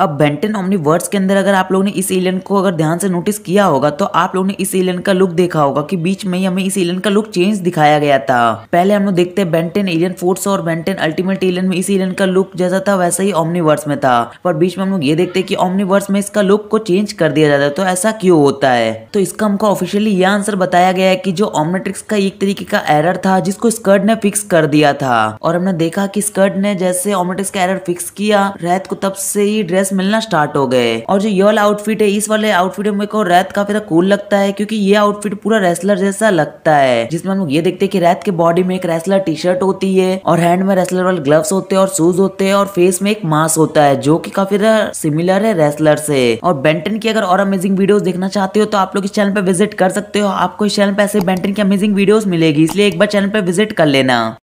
अब Benton omni words के अंदर अगर आप लोगों ने इस एलियन को अगर ध्यान से नोटिस किया होगा तो आप लोगों ने इस एलियन का लुक देखा होगा कि बीच में ही हमें इस एलियन का लुक चेंज दिखाया गया था पहले हम लोग देखते हैं बेंटन एलियन फोर्स और बेंटन अल्टीमेट एलियन में इस एलियन का लुक जैसा था वैसा ही ऑमनीवर्स में था पर बीच में हम लोग ये देखते हैं कि ऑमनीवर्स में इसका लुक को चेंज कर दिया जाता है तो ऐसा क्यों होता है तो इसका हमको ऑफिशियली यह आंसर बताया गया है की जो ऑमनेट्रिक्स का एक तरीके का एरर था जिसको स्कर्ट ने फिक्स कर दिया था और हमने देखा की स्कर्ट ने जैसे ऑमनेट्रिक्स का एरर फिक्स किया रैत को तब से ही ड्रेस कलर्स मिलना स्टार्ट हो गए और जो ये वाला आउटफिट है इस वाले आउटफिट में को रैत काफी कूल लगता है क्योंकि ये आउटफिट पूरा रेसलर जैसा लगता है जिसमें हम लोग ये देखते हैं कि रैत के बॉडी में एक रेसलर टी शर्ट होती है और हैंड में रेसलर वाले ग्लव्स होते हैं और शूज होते हैं और फेस में एक मास्क होता है जो की काफी सिमिलर है रेसलर से और बेंटन की अगर और अमेजिंग वीडियो देखना चाहते हो तो आप लोग इस चैनल पर विजिट कर सकते हो आपको इस चैनल पर ऐसे बेंटन की अमेजिंग वीडियो मिलेगी इसलिए एक बार चैनल पर विजिट कर लेना